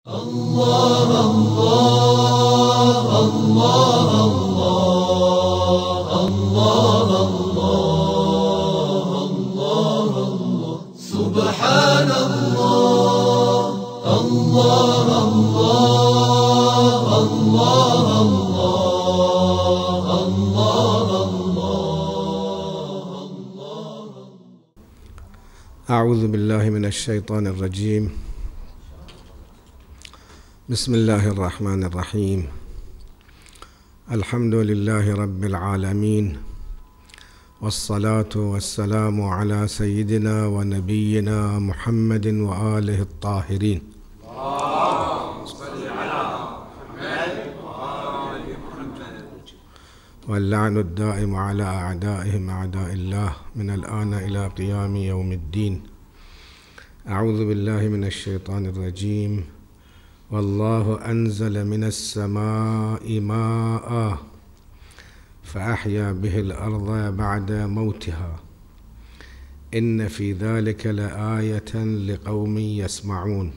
الله الله الله الله الله الله الله سبحان الله الله الله الله الله الله أعوذ بالله من الشيطان الرجيم بسم الله الرحمن الرحيم الحمد لله رب العالمين والصلاه والسلام على سيدنا ونبينا محمد واله الطاهرين واللعن الدائم على أعدائهم أعداء الله من الآن إلى قيام يوم الدين أعوذ بالله من الشيطان الرجيم والله أنزل من السماء ماء فأحيا به الأرض بعد موتها إن في ذلك لآية لقوم يسمعون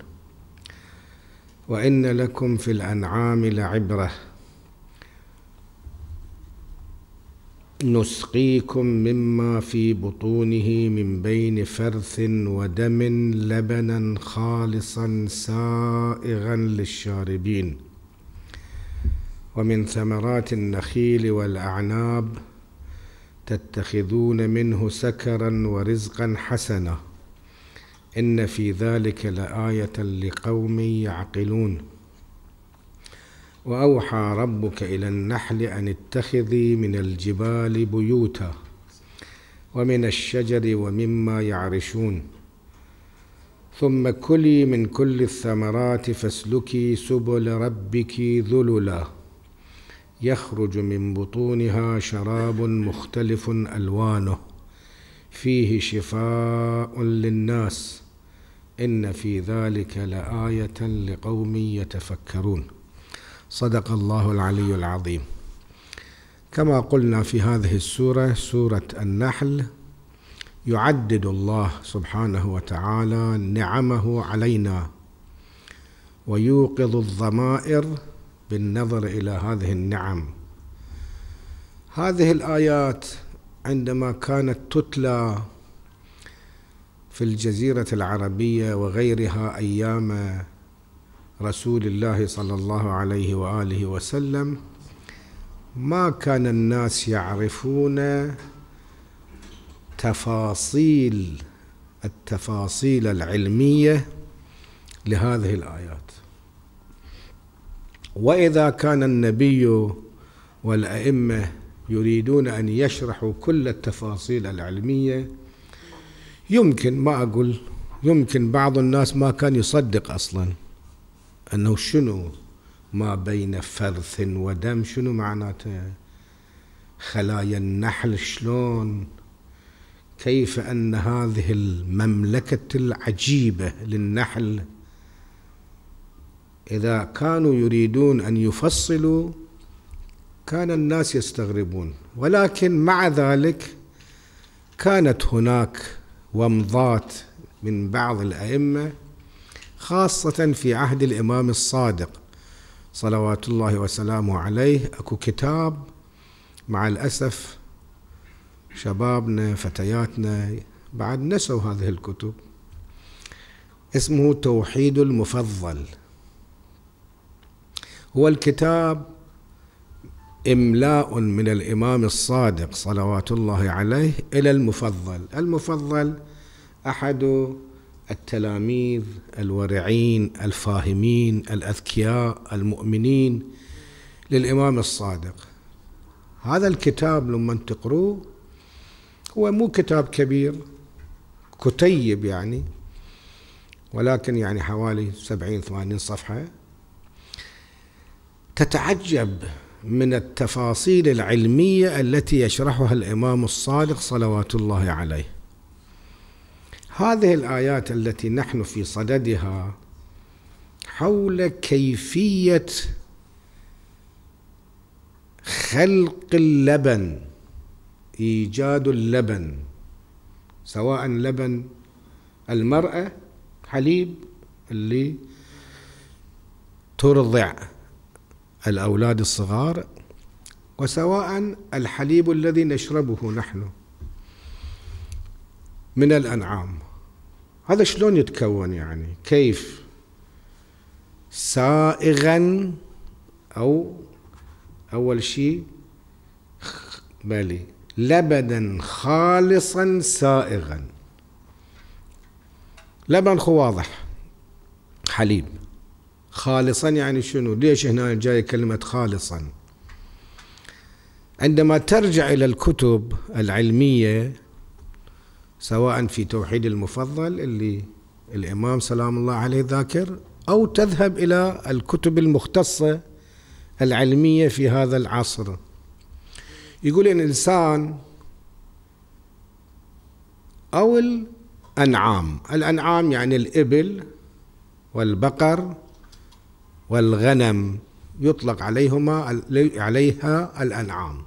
وإن لكم في الأنعام لعبرةً نسقيكم مما في بطونه من بين فرث ودم لبنا خالصا سائغا للشاربين ومن ثمرات النخيل والاعناب تتخذون منه سكرا ورزقا حسنا ان في ذلك لايه لقوم يعقلون وأوحى ربك إلى النحل أن اتخذي من الجبال بيوتا ومن الشجر ومما يعرشون ثم كلي من كل الثمرات فاسلكي سبل ربك ذللا يخرج من بطونها شراب مختلف الوانه فيه شفاء للناس ان في ذلك لايه لقوم يتفكرون صدق الله العلي العظيم كما قلنا في هذه السوره سوره النحل يعدد الله سبحانه وتعالى نعمه علينا ويوقظ الضمائر بالنظر الى هذه النعم هذه الايات عندما كانت تتلى في الجزيره العربيه وغيرها ايام رسول الله صلى الله عليه واله وسلم ما كان الناس يعرفون تفاصيل التفاصيل العلميه لهذه الايات واذا كان النبي والائمه يريدون ان يشرحوا كل التفاصيل العلميه يمكن ما اقول يمكن بعض الناس ما كان يصدق اصلا أنه شنو ما بين فرث ودم شنو معناته خلايا النحل شلون كيف أن هذه المملكة العجيبة للنحل إذا كانوا يريدون أن يفصلوا كان الناس يستغربون ولكن مع ذلك كانت هناك ومضات من بعض الأئمة خاصة في عهد الإمام الصادق صلوات الله وسلامه عليه أكو كتاب مع الأسف شبابنا فتياتنا بعد نسوا هذه الكتب اسمه توحيد المفضل هو الكتاب إملاء من الإمام الصادق صلوات الله عليه إلى المفضل المفضل أحد التلاميذ الورعين الفاهمين الاذكياء المؤمنين للامام الصادق هذا الكتاب لما تقروه هو مو كتاب كبير كتيب يعني ولكن يعني حوالي سبعين ثمانين صفحة تتعجب من التفاصيل العلمية التي يشرحها الإمام الصادق صلوات الله عليه هذه الايات التي نحن في صددها حول كيفيه خلق اللبن ايجاد اللبن سواء لبن المراه حليب اللي ترضع الاولاد الصغار وسواء الحليب الذي نشربه نحن من الأنعام هذا شلون يتكون يعني كيف سائغا أو أول شيء بلي لبنا خالصا سائغا لبن خو واضح حليب خالصا يعني شنو ليش هنا جاي كلمة خالصا عندما ترجع إلى الكتب العلمية سواء في توحيد المفضل اللي الإمام سلام الله عليه ذاكر أو تذهب إلى الكتب المختصة العلمية في هذا العصر يقول إن الإنسان أو الأنعام الأنعام يعني الإبل والبقر والغنم يطلق عليهما عليها الأنعام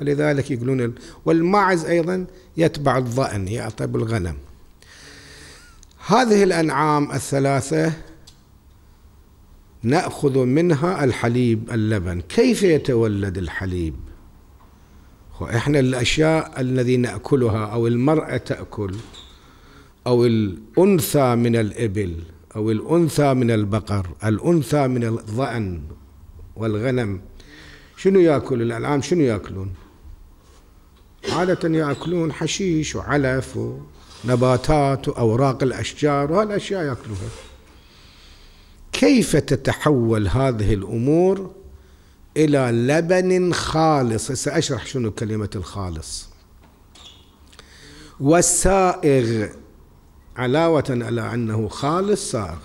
ولذلك يقولون والماعز أيضا يتبع الظأن يعطب بالغنم هذه الأنعام الثلاثة نأخذ منها الحليب اللبن كيف يتولد الحليب إحنا الأشياء الذي نأكلها أو المرأة تأكل أو الأنثى من الإبل أو الأنثى من البقر الأنثى من الظأن والغنم شنو يأكل الأنعام شنو يأكلون عادة يأكلون حشيش وعلف ونباتات وأوراق الأشجار وهالأشياء يأكلوها كيف تتحول هذه الأمور إلى لبن خالص سأشرح شنو كلمة الخالص والسائغ علاوة على أنه خالص سائغ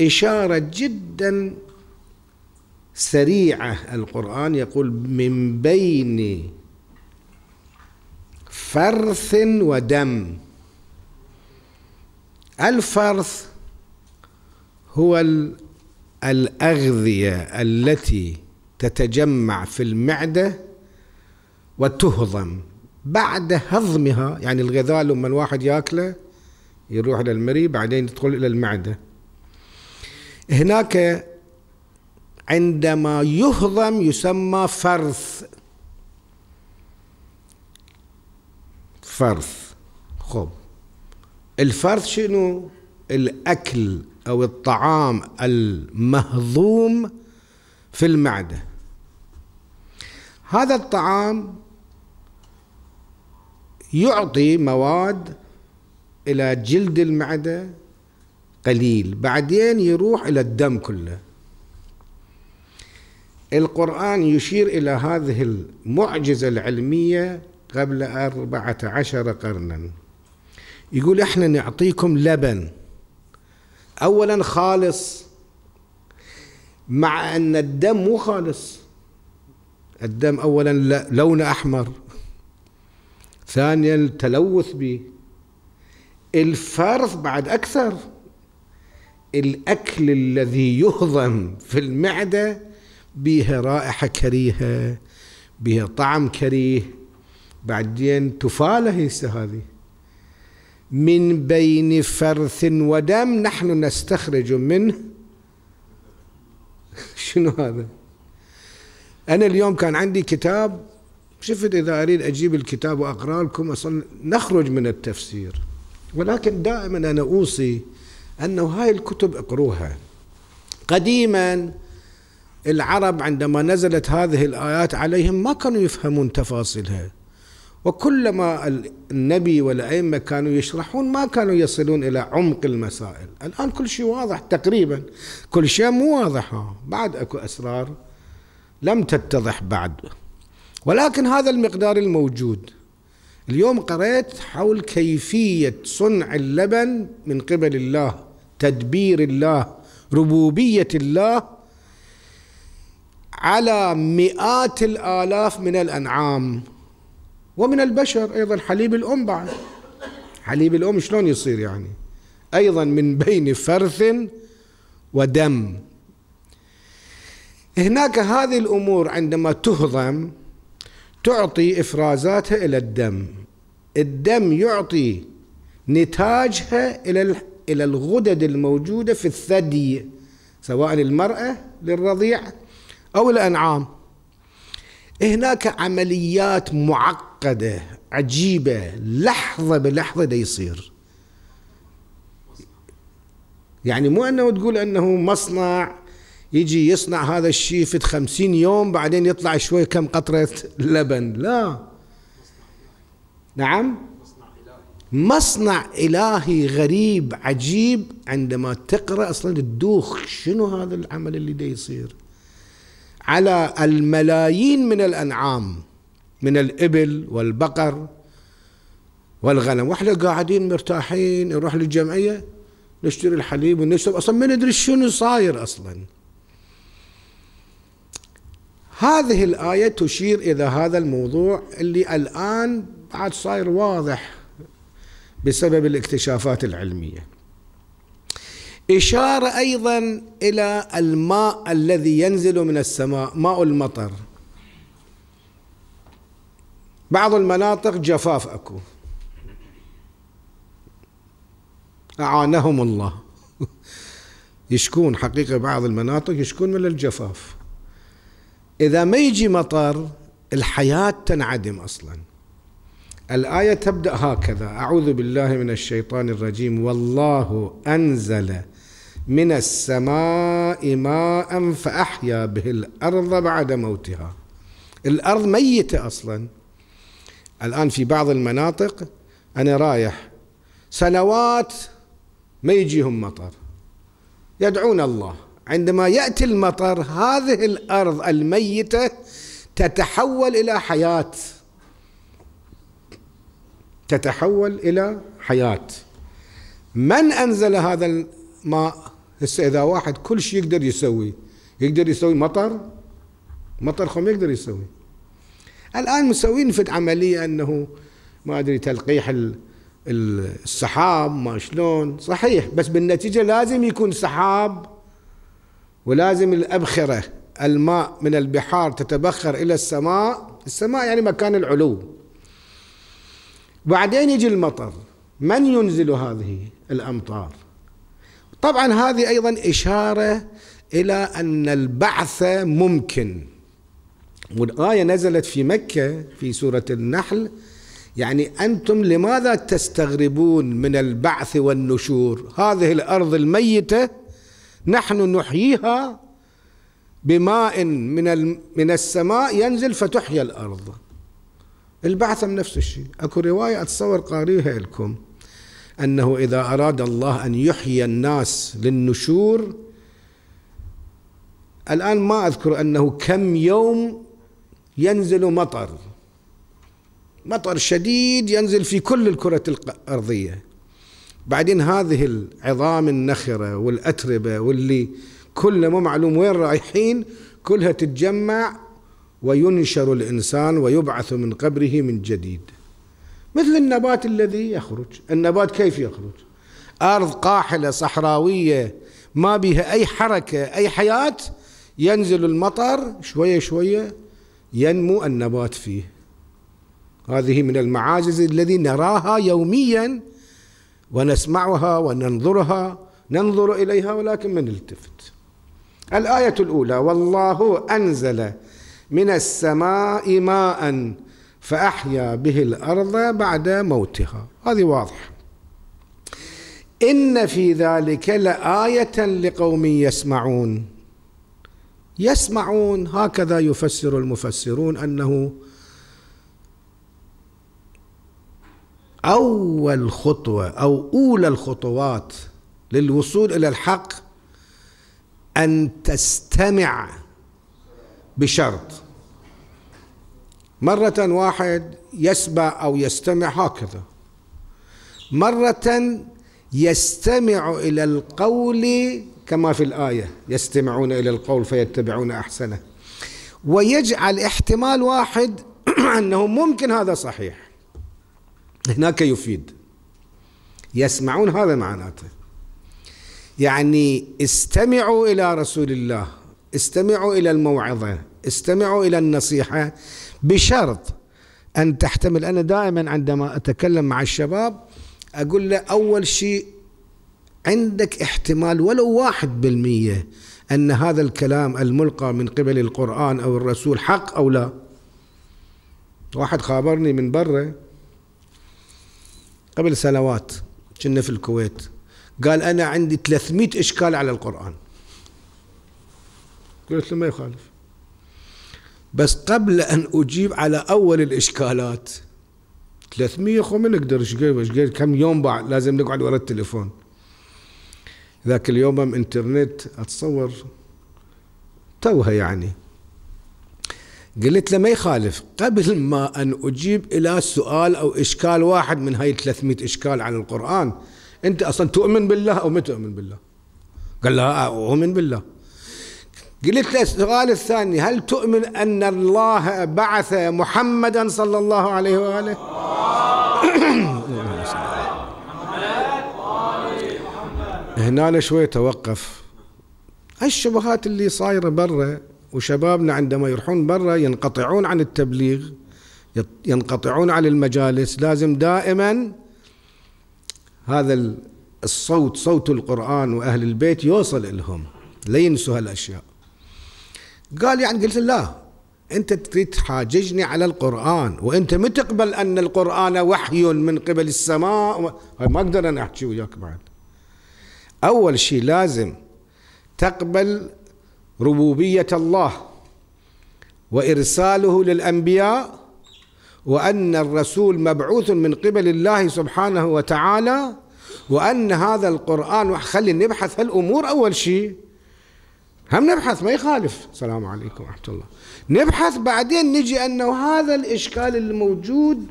إشارة جدا سريعة القرآن يقول من بين فرث ودم الفرث هو الأغذية التي تتجمع في المعدة وتهضم بعد هضمها يعني الغذاء لما الواحد ياكله يروح إلى المريء بعدين يدخل إلى المعدة هناك عندما يهضم يسمى فرث فرث خب الفرث شنو الأكل أو الطعام المهضوم في المعدة هذا الطعام يعطي مواد إلى جلد المعدة قليل بعدين يروح إلى الدم كله القرآن يشير إلى هذه المعجزة العلمية قبل أربعة عشر قرنا يقول احنا نعطيكم لبن أولا خالص مع أن الدم مو خالص الدم أولا لونه أحمر ثانيا التلوث به الفرث بعد أكثر الأكل الذي يهضم في المعدة بها رائحة كريهة بها طعم كريه بعدين تفاله هسه هذه من بين فرث ودم نحن نستخرج منه شنو هذا أنا اليوم كان عندي كتاب شفت إذا أريد أجيب الكتاب وأقرأ لكم أصلا نخرج من التفسير ولكن دائما أنا أوصي أنه هاي الكتب اقروها قديما العرب عندما نزلت هذه الآيات عليهم ما كانوا يفهمون تفاصيلها وكلما النبي والأئمة كانوا يشرحون ما كانوا يصلون إلى عمق المسائل الآن كل شيء واضح تقريبا كل شيء مو واضح بعد أكو أسرار لم تتضح بعد ولكن هذا المقدار الموجود اليوم قرأت حول كيفية صنع اللبن من قبل الله تدبير الله ربوبية الله على مئات الآلاف من الأنعام ومن البشر أيضا حليب الأم بعد حليب الأم شلون يصير يعني أيضا من بين فرث ودم هناك هذه الأمور عندما تهضم تعطي إفرازاتها إلى الدم الدم يعطي نتاجها إلى إلى الغدد الموجودة في الثدي سواء المرأة للرضيع أو الأنعام هناك عمليات معقدة عجيبة لحظة بلحظة دا يصير يعني مو أنه تقول أنه مصنع يجي يصنع هذا الشيء في خمسين يوم بعدين يطلع شوي كم قطرة لبن لا نعم مصنع إلهي غريب عجيب عندما تقرأ أصلا تدوخ شنو هذا العمل اللي دا يصير على الملايين من الانعام من الابل والبقر والغنم واحنا قاعدين مرتاحين نروح للجمعيه نشتري الحليب ونشرب اصلا ما ندري شنو صاير اصلا هذه الايه تشير الى هذا الموضوع اللي الان بعد صاير واضح بسبب الاكتشافات العلميه إشارة أيضا إلى الماء الذي ينزل من السماء ماء المطر بعض المناطق جفاف أكو أعانهم الله يشكون حقيقة بعض المناطق يشكون من الجفاف إذا ما يجي مطر الحياة تنعدم أصلا الآية تبدأ هكذا أعوذ بالله من الشيطان الرجيم والله أنزل من السماء ماء فأحيا به الأرض بعد موتها الأرض ميتة أصلا الآن في بعض المناطق أنا رايح سنوات ما يجيهم مطر يدعون الله عندما يأتي المطر هذه الأرض الميتة تتحول إلى حياة تتحول إلى حياة من أنزل هذا الماء هسه اذا واحد كل شيء يقدر يسوي يقدر يسوي مطر مطر خم يقدر يسوي الان مسوين في عمليه انه ما ادري تلقيح السحاب ما شلون صحيح بس بالنتيجه لازم يكون سحاب ولازم الابخره الماء من البحار تتبخر الى السماء السماء يعني مكان العلو بعدين يجي المطر من ينزل هذه الامطار طبعا هذه ايضا اشاره الى ان البعث ممكن والايه نزلت في مكه في سوره النحل يعني انتم لماذا تستغربون من البعث والنشور هذه الارض الميته نحن نحييها بماء من من السماء ينزل فتحيا الارض البعث نفس الشيء اكو روايه اتصور قاريها لكم أنه إذا أراد الله أن يحيي الناس للنشور الآن ما أذكر أنه كم يوم ينزل مطر مطر شديد ينزل في كل الكرة الأرضية بعدين هذه العظام النخرة والأتربة واللي كلها مو معلوم وين رايحين كلها تتجمع وينشر الإنسان ويبعث من قبره من جديد مثل النبات الذي يخرج النبات كيف يخرج أرض قاحلة صحراوية ما بها أي حركة أي حياة ينزل المطر شوية شوية ينمو النبات فيه هذه من المعاجز الذي نراها يوميا ونسمعها وننظرها ننظر إليها ولكن ما نلتفت الآية الأولى والله أنزل من السماء ماءً فأحيا به الأرض بعد موتها هذه واضحة إن في ذلك لآية لقوم يسمعون يسمعون هكذا يفسر المفسرون أنه أول خطوة أو أولى الخطوات للوصول إلى الحق أن تستمع بشرط مرة واحد يسمع أو يستمع هكذا مرة يستمع إلى القول كما في الآية يستمعون إلى القول فيتبعون أحسنه ويجعل احتمال واحد أنه ممكن هذا صحيح هناك يفيد يسمعون هذا معناته يعني استمعوا إلى رسول الله استمعوا إلى الموعظة استمعوا إلى النصيحة بشرط أن تحتمل أنا دائما عندما أتكلم مع الشباب أقول له أول شيء عندك احتمال ولو واحد بالمية أن هذا الكلام الملقى من قبل القرآن أو الرسول حق أو لا واحد خابرني من برا قبل سنوات كنا في الكويت قال أنا عندي 300 إشكال على القرآن قلت له ما يخالف بس قبل أن أجيب على أول الإشكالات 300 خو ما نقدر ايش قد كم يوم بعد لازم نقعد ورا التليفون ذاك اليوم ام انترنت اتصور توها يعني قلت له ما يخالف قبل ما ان اجيب الى سؤال او اشكال واحد من هاي 300 اشكال عن القران انت اصلا تؤمن بالله او ما تؤمن بالله قال لا اؤمن بالله قلت له السؤال الثاني هل تؤمن أن الله بعث محمدا صلى الله عليه وآله هنا شوي توقف الشبهات اللي صايرة برا وشبابنا عندما يروحون برا ينقطعون عن التبليغ ينقطعون عن المجالس لازم دائما هذا الصوت صوت القرآن وأهل البيت يوصل لهم لا ينسوا هالأشياء قال يعني قلت لا انت تريد تحاججني على القران وانت ما تقبل ان القران وحي من قبل السماء و... ما اقدر انا احكي وياك بعد اول شيء لازم تقبل ربوبيه الله وارساله للانبياء وان الرسول مبعوث من قبل الله سبحانه وتعالى وان هذا القران خلي نبحث هالامور اول شيء هم نبحث ما يخالف السلام عليكم ورحمة الله نبحث بعدين نجي أنه هذا الإشكال الموجود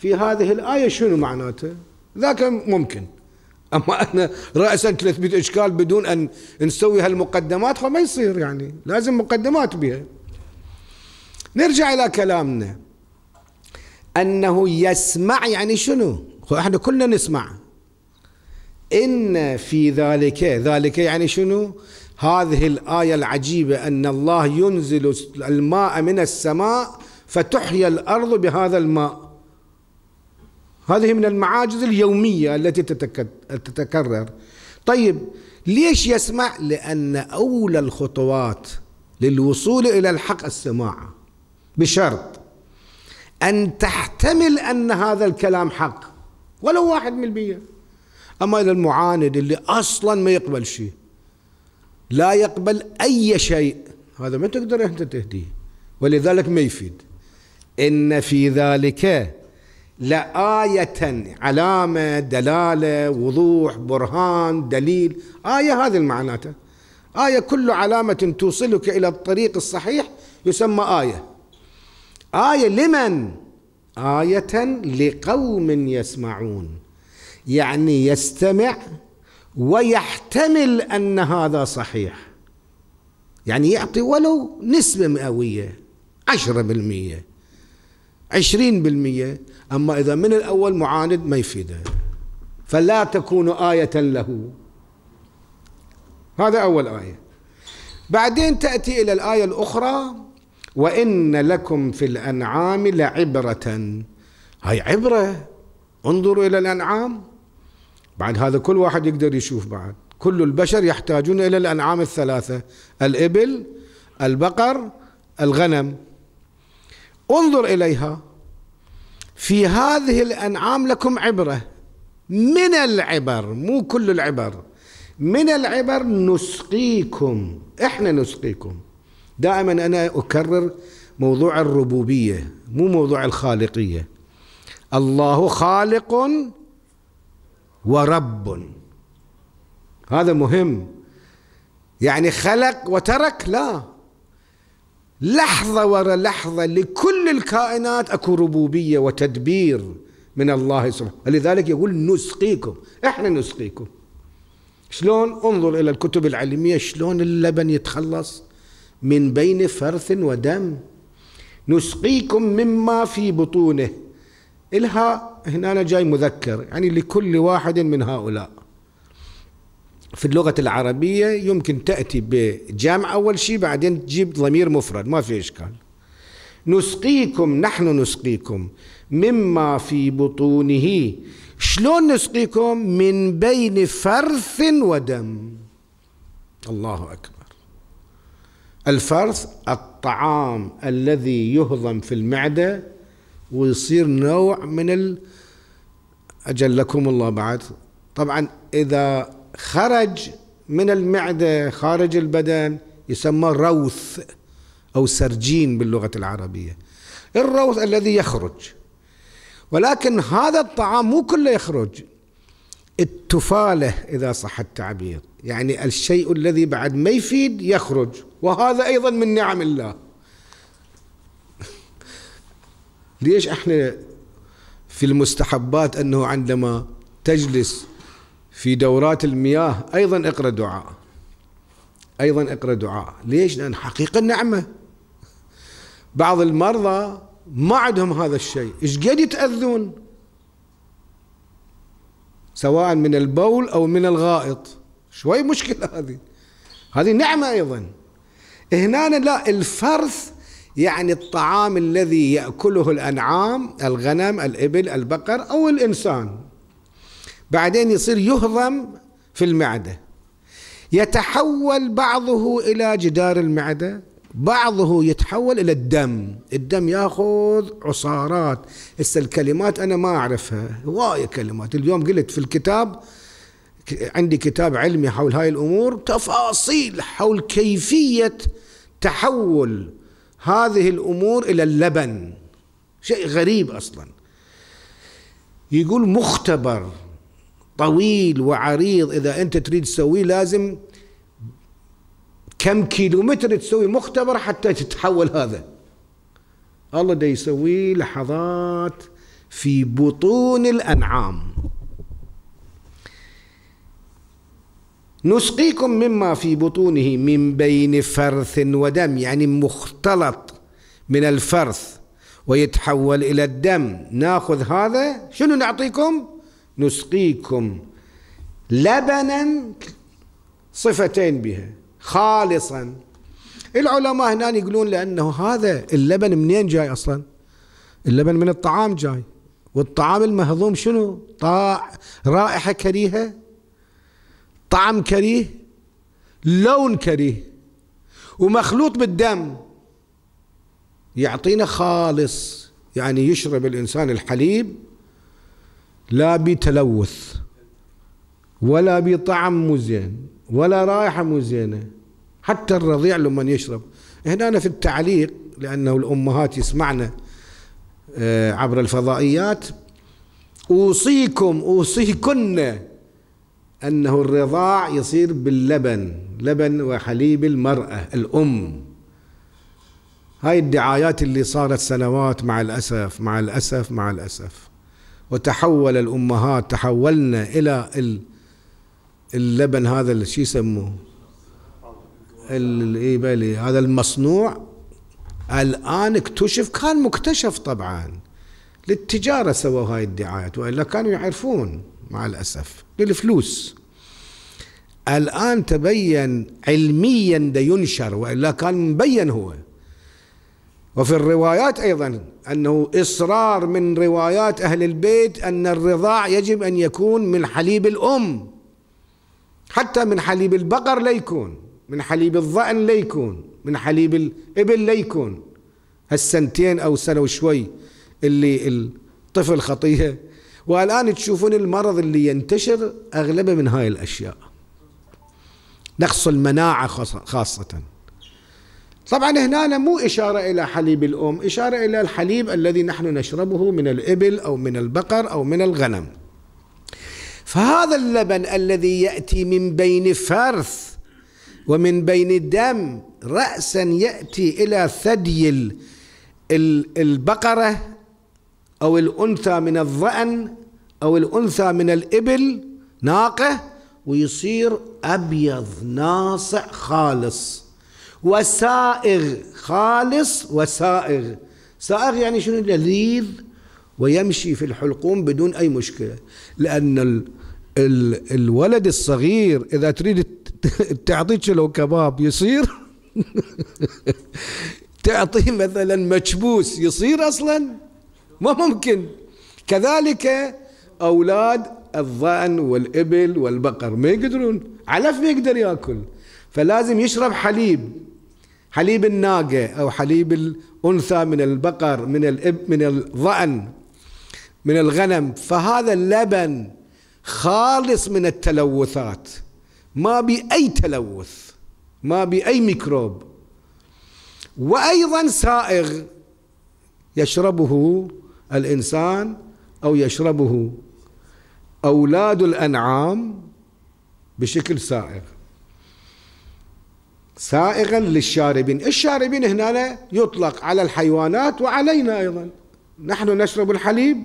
في هذه الآية شنو معناته ذاك ممكن أما أنا رأسا 300 إشكال بدون أن نسوي هالمقدمات فما يصير يعني لازم مقدمات بها نرجع إلى كلامنا أنه يسمع يعني شنو احنا كلنا نسمع إن في ذلك ذلك يعني شنو هذه الآية العجيبة أن الله ينزل الماء من السماء فتحيا الأرض بهذا الماء هذه من المعاجز اليومية التي تتكرر طيب ليش يسمع لأن أولى الخطوات للوصول إلى الحق السماعة بشرط أن تحتمل أن هذا الكلام حق ولو واحد من البيئة أما إلى المعاند اللي أصلا ما يقبل شيء لا يقبل أي شيء هذا ما تقدر أنت تهديه ولذلك ما يفيد إن في ذلك لآية علامة دلالة وضوح برهان دليل آية هذه المعناته آية كل علامة توصلك إلى الطريق الصحيح يسمى آية آية لمن آية لقوم يسمعون يعني يستمع ويحتمل أن هذا صحيح يعني يعطي ولو نسبة مئوية عشرة بالمية عشرين بالمية أما إذا من الأول معاند ما يفيده فلا تكون آية له هذا أول آية بعدين تأتي إلى الآية الأخرى وإن لكم في الأنعام لعبرة هاي عبرة انظروا إلى الأنعام بعد هذا كل واحد يقدر يشوف بعد كل البشر يحتاجون إلى الأنعام الثلاثة الإبل البقر الغنم انظر إليها في هذه الأنعام لكم عبرة من العبر مو كل العبر من العبر نسقيكم احنا نسقيكم دائما انا اكرر موضوع الربوبيه مو موضوع الخالقيه الله خالق ورب هذا مهم يعني خلق وترك لا لحظة ورا لحظة لكل الكائنات أكو ربوبية وتدبير من الله سبحانه لذلك يقول نسقيكم احنا نسقيكم شلون انظر إلى الكتب العلمية شلون اللبن يتخلص من بين فرث ودم نسقيكم مما في بطونه الها هنا أنا جاي مذكر يعني لكل واحد من هؤلاء في اللغة العربية يمكن تأتي بجمع أول شيء بعدين تجيب ضمير مفرد ما في إشكال نسقيكم نحن نسقيكم مما في بطونه شلون نسقيكم من بين فرث ودم الله أكبر الفرث الطعام الذي يهضم في المعدة ويصير نوع من أجلكم الله بعد طبعا إذا خرج من المعدة خارج البدن يسمى روث أو سرجين باللغة العربية الروث الذي يخرج ولكن هذا الطعام مو كله يخرج التفالة إذا صح التعبير يعني الشيء الذي بعد ما يفيد يخرج وهذا أيضا من نعم الله ليش احنا في المستحبات أنه عندما تجلس في دورات المياه أيضا اقرأ دعاء أيضا اقرأ دعاء ليش لأن حقيقة نعمة بعض المرضى ما عندهم هذا الشيء ايش قد يتأذون سواء من البول أو من الغائط شوي مشكلة هذه هذه نعمة أيضا هنا لا الفرث يعني الطعام الذي ياكله الانعام الغنم الابل البقر او الانسان بعدين يصير يهضم في المعده يتحول بعضه الى جدار المعده بعضه يتحول الى الدم الدم ياخذ عصارات هسه الكلمات انا ما اعرفها هوايه كلمات اليوم قلت في الكتاب عندي كتاب علمي حول هاي الامور تفاصيل حول كيفيه تحول هذه الأمور إلى اللبن شيء غريب أصلا يقول مختبر طويل وعريض إذا أنت تريد تسويه لازم كم كيلو متر تسوي مختبر حتى تتحول هذا الله ده يسوي لحظات في بطون الأنعام نسقيكم مما في بطونه من بين فرث ودم يعني مختلط من الفرث ويتحول إلى الدم ناخذ هذا شنو نعطيكم نسقيكم لبنا صفتين بها خالصا العلماء هنا يقولون لأنه هذا اللبن منين جاي أصلا اللبن من الطعام جاي والطعام المهضوم شنو طاع رائحة كريهة طعم كريه لون كريه ومخلوط بالدم يعطينا خالص يعني يشرب الإنسان الحليب لا بتلوث ولا بطعم مو زين ولا رائحة مو زينة حتى الرضيع لما يشرب هنا أنا في التعليق لأنه الأمهات يسمعنا آه، عبر الفضائيات أوصيكم أوصيكن أنه الرضاع يصير باللبن لبن وحليب المرأة الأم هاي الدعايات اللي صارت سنوات مع الأسف مع الأسف مع الأسف وتحول الأمهات تحولنا إلى اللبن هذا شو يسموه الإيبالي هذا المصنوع الآن اكتشف كان مكتشف طبعا للتجارة سووا هاي الدعايات وإلا كانوا يعرفون مع الأسف للفلوس الآن تبين علميا ده ينشر وإلا كان مبين هو وفي الروايات أيضا أنه إصرار من روايات أهل البيت أن الرضاع يجب أن يكون من حليب الأم حتى من حليب البقر لا يكون من حليب الظأن لا يكون من حليب الإبل لا يكون هالسنتين أو سنة وشوي اللي الطفل خطيه والآن تشوفون المرض اللي ينتشر أغلبه من هاي الأشياء نقص المناعة خاصة طبعا هنا مو إشارة إلى حليب الأم إشارة إلى الحليب الذي نحن نشربه من الإبل أو من البقر أو من الغنم فهذا اللبن الذي يأتي من بين فرث ومن بين الدم رأسا يأتي إلى ثدي البقرة أو الأنثى من الظأن أو الأنثى من الإبل ناقة ويصير أبيض ناصع خالص وسائغ خالص وسائغ سائغ يعني شنو لذيذ ويمشي في الحلقوم بدون أي مشكلة لأن ال ال الولد الصغير إذا تريد تعطيك له كباب يصير تعطيه مثلا مكبوس يصير أصلاً ما ممكن كذلك أولاد الظأن والإبل والبقر ما يقدرون علف ما يقدر ياكل فلازم يشرب حليب حليب الناقة أو حليب الأنثى من البقر من الإب من الظأن من الغنم فهذا اللبن خالص من التلوثات ما بأي تلوث ما بأي ميكروب وأيضا سائغ يشربه الإنسان أو يشربه أولاد الأنعام بشكل سائغ سائغا للشاربين الشاربين هنا يطلق على الحيوانات وعلينا أيضا نحن نشرب الحليب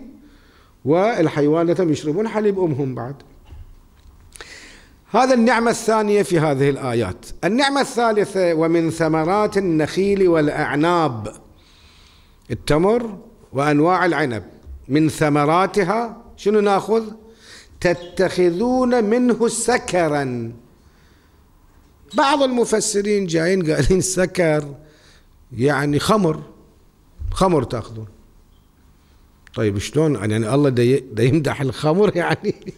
والحيوانات يشربون حليب أمهم بعد هذا النعمة الثانية في هذه الآيات النعمة الثالثة ومن ثمرات النخيل والأعناب التمر وأنواع العنب من ثمراتها شنو ناخذ تتخذون منه سكرا بعض المفسرين جايين قالين سكر يعني خمر خمر تاخذون طيب شلون يعني الله دا يمدح الخمر يعني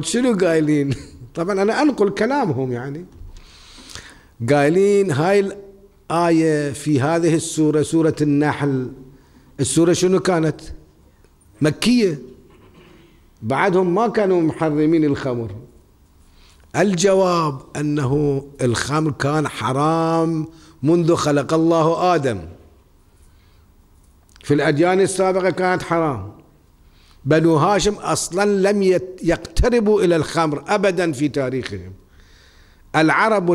شنو قايلين طبعا انا انقل كلامهم يعني قايلين هاي الايه في هذه السوره سوره النحل السورة شنو كانت مكية بعدهم ما كانوا محرمين الخمر الجواب أنه الخمر كان حرام منذ خلق الله آدم في الأديان السابقة كانت حرام بنو هاشم أصلا لم يقتربوا إلى الخمر أبدا في تاريخهم العرب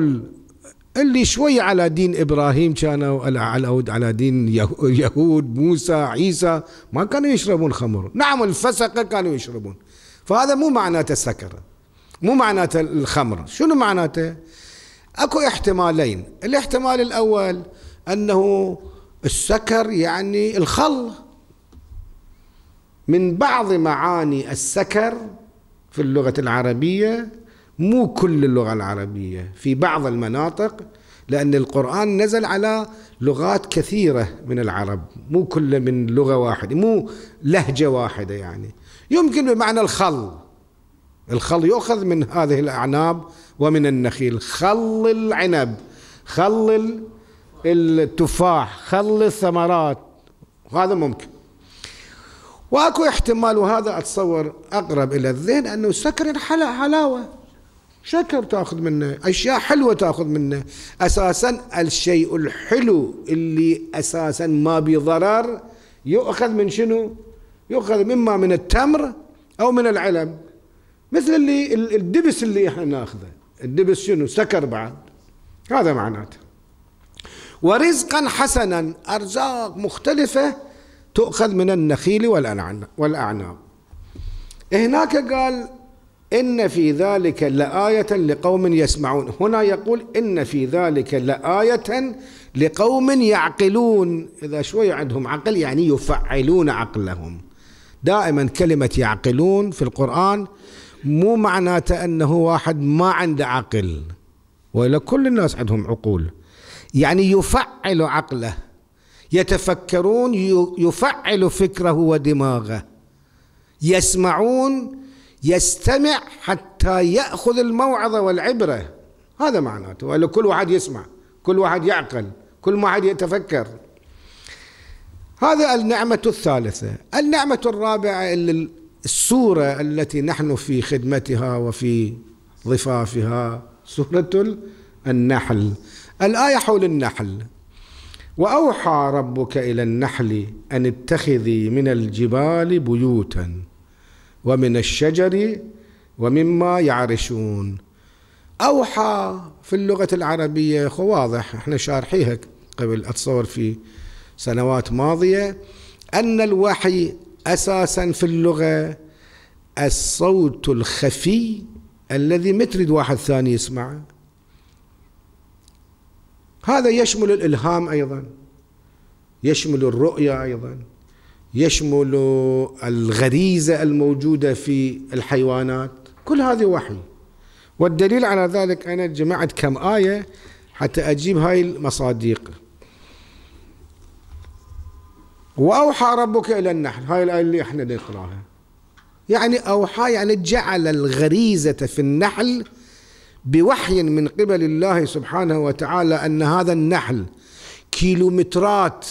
اللي شوي على دين ابراهيم كانوا على على دين يهود موسى عيسى ما كانوا يشربون خمر نعم الفسقه كانوا يشربون فهذا مو معناته سكر مو معناته الخمر شنو معناته اكو احتمالين الاحتمال الاول انه السكر يعني الخل من بعض معاني السكر في اللغه العربيه مو كل اللغة العربية في بعض المناطق لأن القرآن نزل على لغات كثيرة من العرب مو كل من لغة واحدة مو لهجة واحدة يعني يمكن بمعنى الخل الخل يؤخذ من هذه الأعناب ومن النخيل خل العنب خل التفاح خل الثمرات هذا ممكن واكو احتمال وهذا اتصور اقرب الى الذهن انه سكر حلاوه شكر تاخذ منه اشياء حلوه تاخذ منه اساسا الشيء الحلو اللي اساسا ما بضرر يؤخذ من شنو يؤخذ مما من التمر او من العلم مثل اللي الدبس اللي احنا ناخذه الدبس شنو سكر بعد هذا معناته ورزقا حسنا ارزاق مختلفه تؤخذ من النخيل والاعناب هناك قال إن في ذلك لآية لقوم يسمعون هنا يقول إن في ذلك لآية لقوم يعقلون إذا شوي عندهم عقل يعني يفعلون عقلهم دائما كلمة يعقلون في القرآن مو معناته أنه واحد ما عنده عقل ولا كل الناس عندهم عقول يعني يفعل عقله يتفكرون يفعل فكره ودماغه يسمعون يستمع حتى يأخذ الموعظة والعبرة هذا معناته ولا كل واحد يسمع كل واحد يعقل كل واحد يتفكر هذا النعمة الثالثة النعمة الرابعة اللي السورة التي نحن في خدمتها وفي ضفافها سورة النحل الآية حول النحل وأوحى ربك إلى النحل أن اتخذي من الجبال بيوتا ومن الشجر ومما يعرشون أوحى في اللغة العربية واضح احنا شارحيها قبل أتصور في سنوات ماضية أن الوحي أساسا في اللغة الصوت الخفي الذي ما تريد واحد ثاني يسمعه هذا يشمل الإلهام أيضا يشمل الرؤيا أيضا يشمل الغريزة الموجودة في الحيوانات كل هذه وحي والدليل على ذلك أنا جمعت كم آية حتى أجيب هاي المصادق وأوحى ربك إلى النحل هاي الآية اللي احنا نقراها يعني أوحى يعني جعل الغريزة في النحل بوحي من قبل الله سبحانه وتعالى أن هذا النحل كيلومترات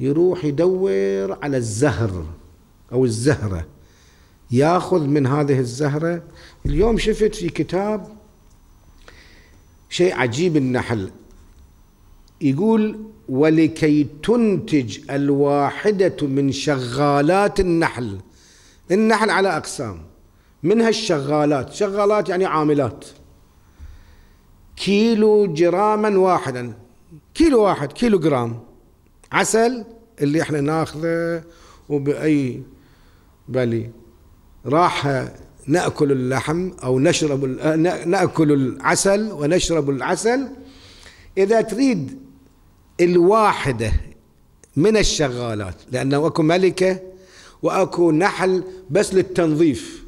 يروح يدور على الزهر أو الزهرة ياخذ من هذه الزهرة اليوم شفت في كتاب شيء عجيب النحل يقول ولكي تنتج الواحدة من شغالات النحل النحل على أقسام منها الشغالات شغالات يعني عاملات كيلو جراما واحدا كيلو واحد كيلو جرام عسل اللي احنا ناخذه وبأي بلي راح نأكل اللحم أو نشرب آه، نأكل العسل ونشرب العسل إذا تريد الواحدة من الشغالات لأنه أكو ملكة وأكو نحل بس للتنظيف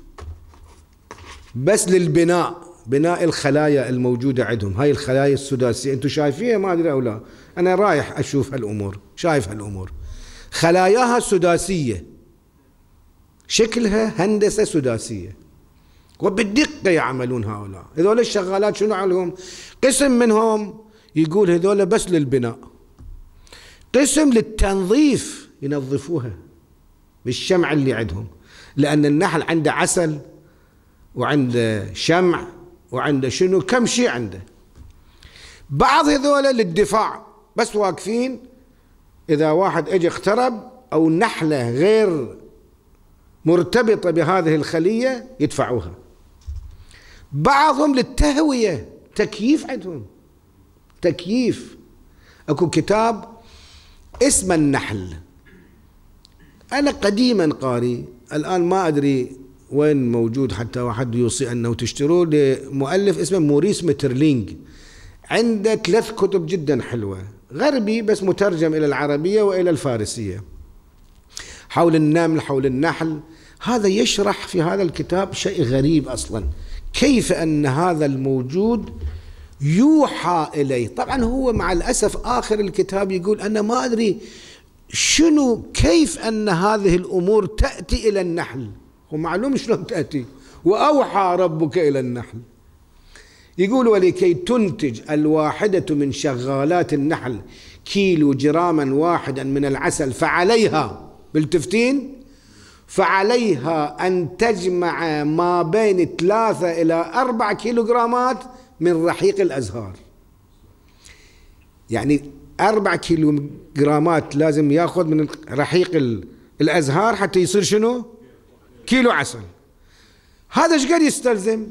بس للبناء بناء الخلايا الموجودة عندهم هاي الخلايا السداسية أنتم شايفيها ما أدري أو لا أنا رايح أشوف هالأمور شايف هالأمور خلاياها سداسية شكلها هندسة سداسية وبالدقة يعملون هؤلاء هذول الشغالات شنو عليهم قسم منهم يقول هذول بس للبناء قسم للتنظيف ينظفوها بالشمع اللي عندهم لأن النحل عنده عسل وعنده شمع وعنده شنو كم شيء عنده بعض هذول للدفاع بس واقفين إذا واحد أجي اقترب أو نحلة غير مرتبطة بهذه الخلية يدفعوها بعضهم للتهوية تكييف عندهم تكييف اكو كتاب اسم النحل انا قديما قاري الان ما ادري وين موجود حتى واحد يوصي أنه تشتروه لمؤلف اسمه موريس مترلينج عنده ثلاث كتب جدا حلوة غربي بس مترجم إلى العربية وإلى الفارسية حول النمل حول النحل هذا يشرح في هذا الكتاب شيء غريب أصلا كيف أن هذا الموجود يوحى إليه طبعا هو مع الأسف آخر الكتاب يقول أنا ما أدري شنو كيف أن هذه الأمور تأتي إلى النحل ومعلوم شلون تأتي وأوحى ربك إلى النحل يقول ولكي تنتج الواحدة من شغالات النحل كيلو جراما واحدا من العسل فعليها بالتفتين فعليها أن تجمع ما بين ثلاثة إلى أربع كيلوغرامات من رحيق الأزهار يعني أربع كيلوغرامات لازم يأخذ من رحيق الأزهار حتى يصير شنو؟ كيلو عسل هذا ايش قد يستلزم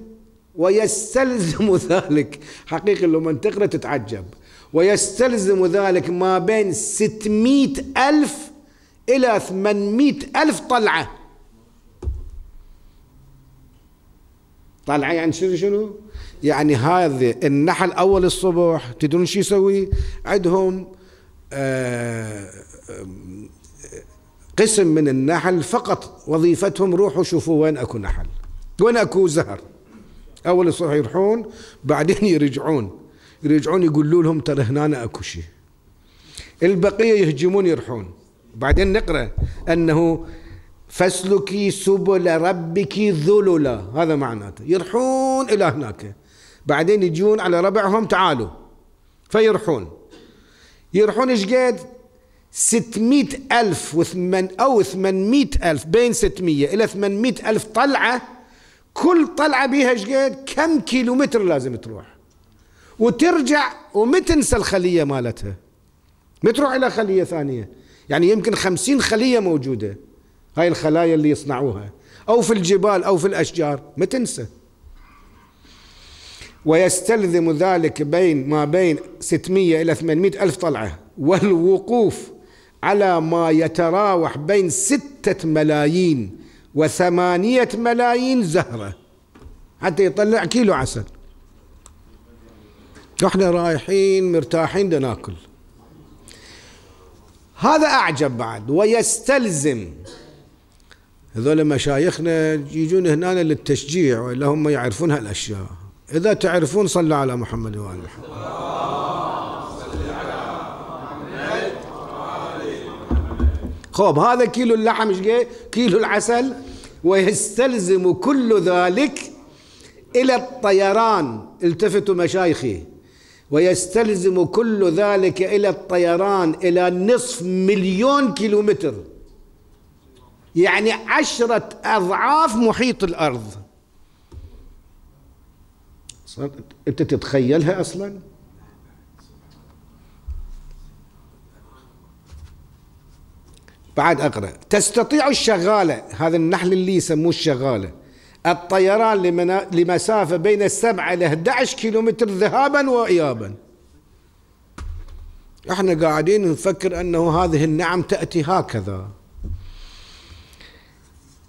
ويستلزم ذلك حقيقي لو من تقرأ تتعجب ويستلزم ذلك ما بين 600 ألف إلى 800 ألف طلعة طلعة يعني شنو شنو يعني هذا النحل أول الصبح تدرون شو يسوي عندهم آه قسم من النحل فقط وظيفتهم روحوا شوفوا وين اكو نحل وين اكو زهر اول الصبح يروحون بعدين يرجعون يرجعون يقولوا لهم ترى هنا اكو شيء البقيه يهجمون يروحون بعدين نقرا انه فاسلكي سبل ربك ذللا هذا معناته يرحون الى هناك بعدين يجون على ربعهم تعالوا فيرحون يرحون ايش قد 600 ألف وثمان أو 800 ألف بين 600 إلى 800 ألف طلعة كل طلعة بيها شقد كم كيلومتر لازم تروح وترجع وما تنسى الخلية مالتها ما تروح إلى خلية ثانية يعني يمكن خمسين خلية موجودة هاي الخلايا اللي يصنعوها أو في الجبال أو في الأشجار ما تنسى ويستلزم ذلك بين ما بين 600 إلى 800 ألف طلعة والوقوف على ما يتراوح بين ستة ملايين وثمانية ملايين زهرة حتى يطلع كيلو عسل احنا رايحين مرتاحين دا ناكل هذا اعجب بعد ويستلزم هذول مشايخنا يجون هنا للتشجيع ولا هم يعرفون هالاشياء اذا تعرفون صلى على محمد وال محمد خب هذا كيلو اللحم ايش كيلو العسل ويستلزم كل ذلك إلى الطيران التفتوا مشايخي ويستلزم كل ذلك إلى الطيران إلى نصف مليون كيلومتر يعني عشرة أضعاف محيط الأرض أنت تتخيلها أصلاً بعد اقرا تستطيع الشغاله هذا النحل اللي يسموه الشغاله الطيران لمنا... لمسافه بين 7 ل 11 كيلومتر ذهابا وايابا احنا قاعدين نفكر انه هذه النعم تاتي هكذا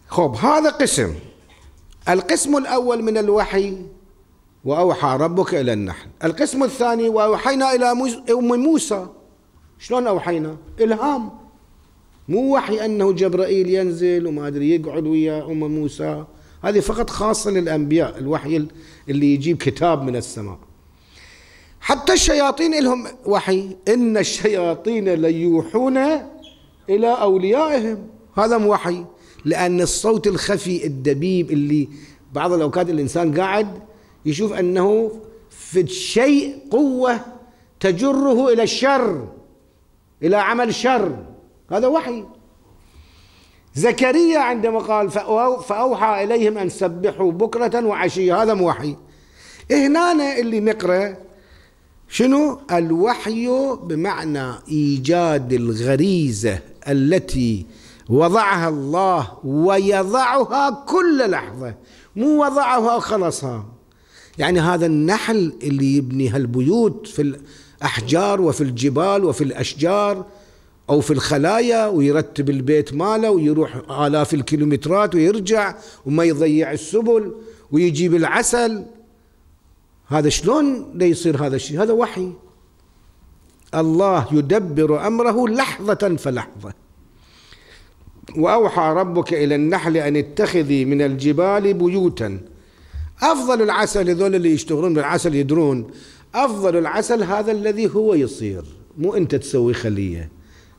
خب هذا قسم القسم الاول من الوحي واوحى ربك الى النحل القسم الثاني واوحينا الى ام موسى شلون اوحينا الهام مو وحي أنه جبرائيل ينزل وما أدري يقعد ويا أم موسى هذه فقط خاصة للأنبياء الوحي اللي يجيب كتاب من السماء حتى الشياطين لهم وحي إن الشياطين ليوحون إلى أوليائهم هذا مو وحي لأن الصوت الخفي الدبيب اللي بعض الأوقات الإنسان قاعد يشوف أنه في شيء قوة تجره إلى الشر إلى عمل شر هذا وحي زكريا عندما قال فأوحى إليهم أن سبحوا بكرة وعشية هذا مو وحي هنا اللي نقرأ شنو الوحي بمعنى إيجاد الغريزة التي وضعها الله ويضعها كل لحظة مو وضعها خلصها يعني هذا النحل اللي يبني هالبيوت في الأحجار وفي الجبال وفي الأشجار أو في الخلايا ويرتب البيت ماله ويروح آلاف الكيلومترات ويرجع وما يضيع السبل ويجيب العسل هذا شلون يصير هذا الشيء هذا وحي الله يدبر أمره لحظة فلحظة وأوحى ربك إلى النحل أن اتخذي من الجبال بيوتا أفضل العسل هذول اللي يشتغلون بالعسل يدرون أفضل العسل هذا الذي هو يصير مو أنت تسوي خلية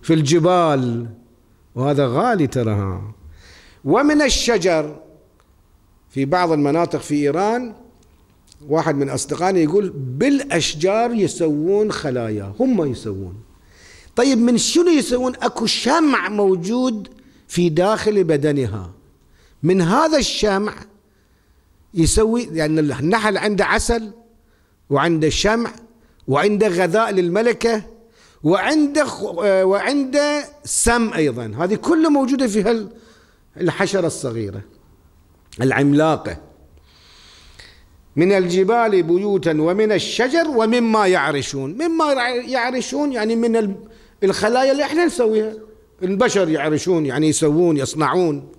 في الجبال وهذا غالي ترى ومن الشجر في بعض المناطق في إيران واحد من أصدقائي يقول بالأشجار يسوون خلايا هم يسوون طيب من شنو يسوون أكو شمع موجود في داخل بدنها من هذا الشمع يسوي يعني النحل عنده عسل وعنده شمع وعنده غذاء للملكة وعنده آه، وعنده سم ايضا هذه كلها موجوده في هالحشره الصغيره العملاقه من الجبال بيوتا ومن الشجر ومما يعرشون مما يعرشون يعني من الخلايا اللي احنا نسويها البشر يعرشون يعني يسوون يصنعون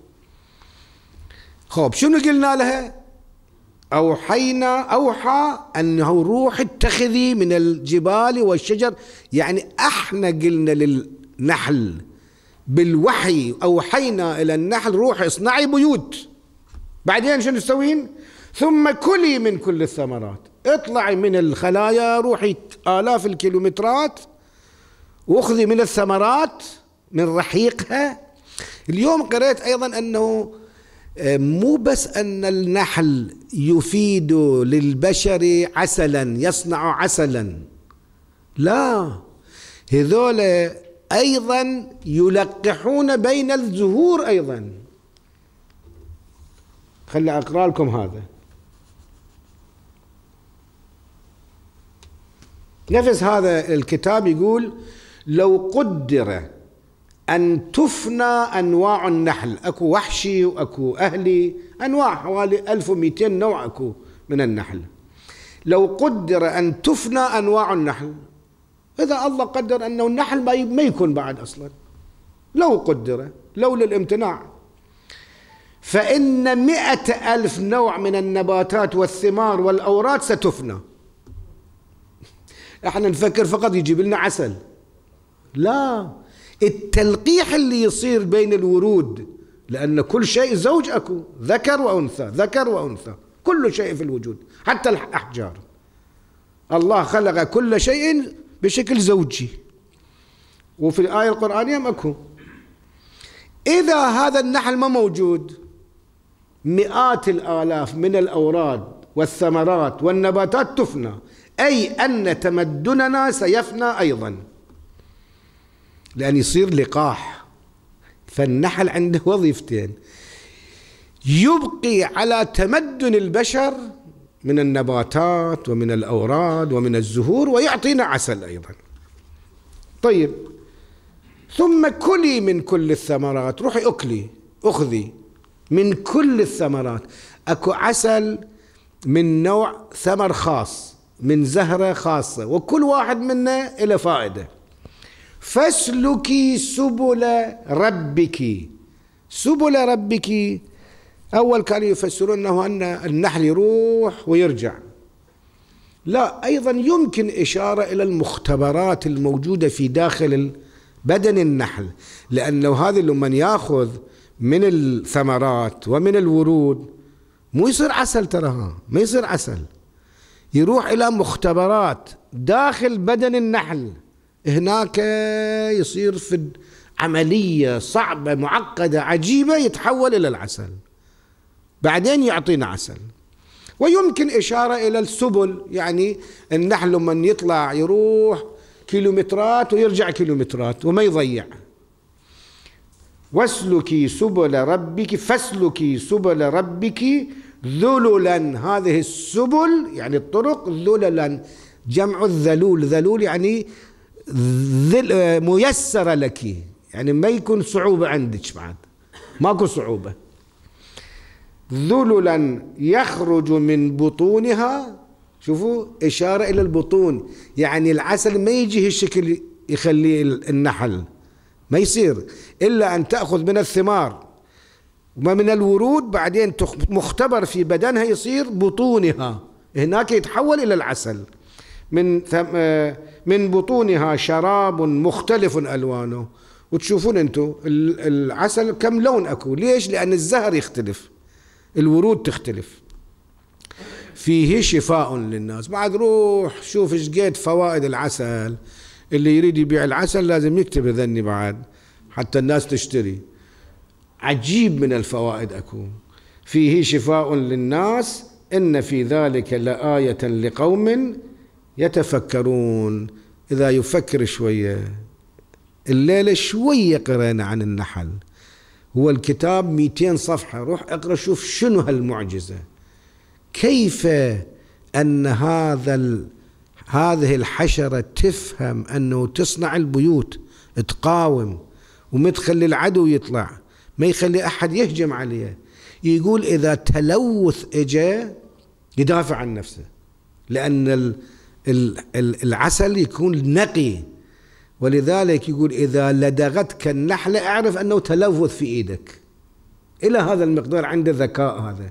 خب شنو قلنا لها أوحينا أوحى أنه روح اتخذي من الجبال والشجر يعني احنا قلنا للنحل بالوحي أوحينا إلى النحل روح اصنعي بيوت بعدين شنو تسوين ثم كلي من كل الثمرات اطلعي من الخلايا روحي آلاف الكيلومترات وخذي من الثمرات من رحيقها اليوم قرأت أيضا أنه آه، مو بس أن النحل يفيد للبشر عسلا يصنع عسلا لا هذول أيضا يلقحون بين الزهور أيضا خلي أقرأ لكم هذا نفس هذا الكتاب يقول لو قدر أن تفنى أنواع النحل أكو وحشي وأكو أهلي أنواع حوالي 1200 نوع أكو من النحل لو قدر أن تفنى أنواع النحل إذا الله قدر أنه النحل ما يكون بعد أصلا لو قدر لولا الامتناع فإن مئة ألف نوع من النباتات والثمار والأوراد ستفنى احنا نفكر فقط يجيب لنا عسل لا التلقيح اللي يصير بين الورود لأن كل شيء زوج أكو ذكر وأنثى ذكر وأنثى كل شيء في الوجود حتى الأحجار الله خلق كل شيء بشكل زوجي وفي الآية القرآنية أكو إذا هذا النحل ما موجود مئات الآلاف من الأوراد والثمرات والنباتات تفنى أي أن تمدننا سيفنى أيضاً لأن يصير لقاح فالنحل عنده وظيفتين يبقي على تمدن البشر من النباتات ومن الأوراد ومن الزهور ويعطينا عسل أيضا طيب ثم كلي من كل الثمرات روحي أكلي أخذي من كل الثمرات أكو عسل من نوع ثمر خاص من زهرة خاصة وكل واحد منا له فائدة فاسلكي سبل ربك سبل ربك أول كانوا يفسرون أنه أن النحل يروح ويرجع لا أيضا يمكن إشارة إلى المختبرات الموجودة في داخل بدن النحل لأنه هذا لمن يأخذ من الثمرات ومن الورود مو يصير عسل تراها ما يصير عسل يروح إلى مختبرات داخل بدن النحل هناك يصير في عملية صعبة معقدة عجيبة يتحول إلى العسل بعدين يعطينا عسل ويمكن إشارة إلى السبل يعني النحل من يطلع يروح كيلومترات ويرجع كيلومترات وما يضيع واسلكي سبل ربك فاسلكي سبل ربك ذللا هذه السبل يعني الطرق ذللا جمع الذلول ذلول يعني ميسرة لك يعني ما يكون صعوبة عندك بعد ماكو صعوبة ذللا يخرج من بطونها شوفوا إشارة إلى البطون يعني العسل ما يجي هالشكل يخليه النحل ما يصير إلا أن تأخذ من الثمار وما من الورود بعدين مختبر في بدنها يصير بطونها هناك يتحول إلى العسل من آه، من بطونها شراب مختلف الوانه وتشوفون انتم العسل كم لون اكو ليش لان الزهر يختلف الورود تختلف فيه شفاء للناس بعد روح شوف ايش قد فوائد العسل اللي يريد يبيع العسل لازم يكتب ذني بعد حتى الناس تشتري عجيب من الفوائد اكو فيه شفاء للناس ان في ذلك لآية لقوم يتفكرون إذا يفكر شوية الليلة شوية قرينا عن النحل هو الكتاب 200 صفحة روح اقرأ شوف شنو هالمعجزة كيف أن هذا ال... هذه الحشرة تفهم أنه تصنع البيوت تقاوم وما تخلي العدو يطلع ما يخلي أحد يهجم عليه يقول إذا تلوث إجا يدافع عن نفسه لأن ال العسل يكون نقي ولذلك يقول إذا لدغتك النحلة اعرف أنه تلوث في إيدك إلى هذا المقدار عنده ذكاء هذا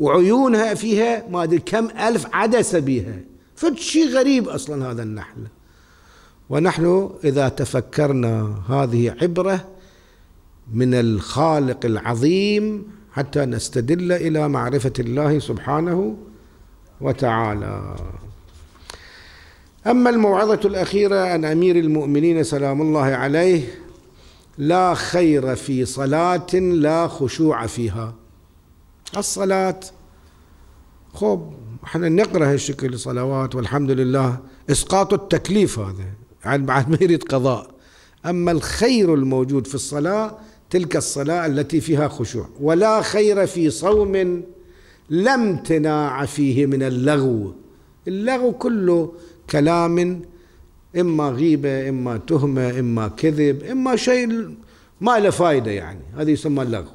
وعيونها فيها ما أدري كم ألف عدسة بها فشي غريب أصلا هذا النحل ونحن إذا تفكرنا هذه عبرة من الخالق العظيم حتى نستدل إلى معرفة الله سبحانه وتعالى أما الموعظة الأخيرة عن أمير المؤمنين سلام الله عليه لا خير في صلاة لا خشوع فيها الصلاة خب احنا نقرأ هالشكل صلوات والحمد لله إسقاط التكليف هذا يعني بعد ما يريد قضاء أما الخير الموجود في الصلاة تلك الصلاة التي فيها خشوع ولا خير في صوم لا امتناع فيه من اللغو اللغو كله كلام إما غيبة إما تهمة إما كذب إما شيء ما له فائدة يعني هذا يسمى اللغو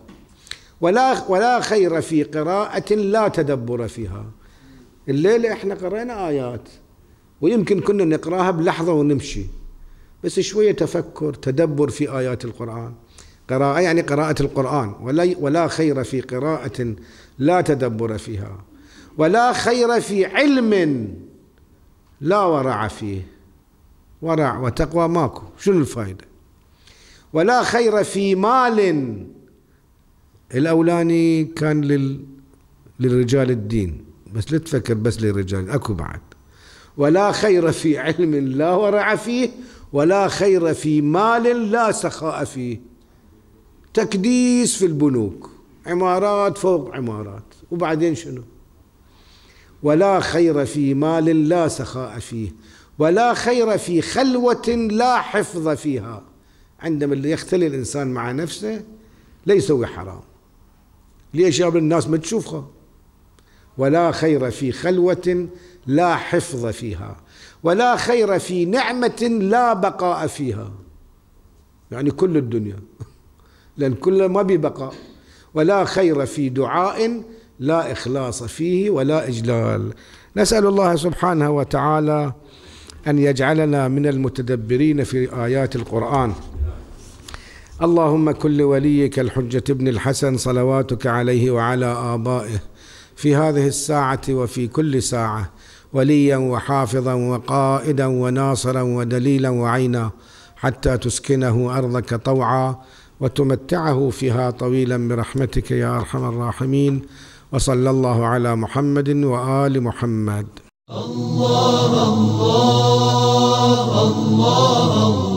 ولا ولا خير في قراءة لا تدبر فيها الليلة احنا قرأنا آيات ويمكن كنا نقراها بلحظة ونمشي بس شوية تفكر تدبر في آيات القرآن قراءة يعني قراءة القرآن ولا ولا خير في قراءة لا تدبر فيها ولا خير في علم لا ورع فيه ورع وتقوى ماكو شنو الفائدة ولا خير في مال الأولاني كان لل... للرجال الدين بس لا تفكر بس للرجال أكو بعد ولا خير في علم لا ورع فيه ولا خير في مال لا سخاء فيه تكديس في البنوك عمارات فوق عمارات وبعدين شنو ولا خير في مال لا سخاء فيه ولا خير في خلوة لا حفظ فيها عندما يختلي الإنسان مع نفسه لا يسوي حرام ليش يا الناس ما تشوفها ولا خير في خلوة لا حفظ فيها ولا خير في نعمة لا بقاء فيها يعني كل الدنيا لأن كل ما بقاء ولا خير في دعاء لا إخلاص فيه ولا إجلال نسأل الله سبحانه وتعالى أن يجعلنا من المتدبرين في آيات القرآن اللهم كل وليك الحجة ابن الحسن صلواتك عليه وعلى آبائه في هذه الساعة وفي كل ساعة وليا وحافظا وقائدا وناصرا ودليلا وعينا حتى تسكنه أرضك طوعا وتمتعه فيها طويلا برحمتك يا أرحم الراحمين وصلى الله على محمد وآل محمد الله الله الله, الله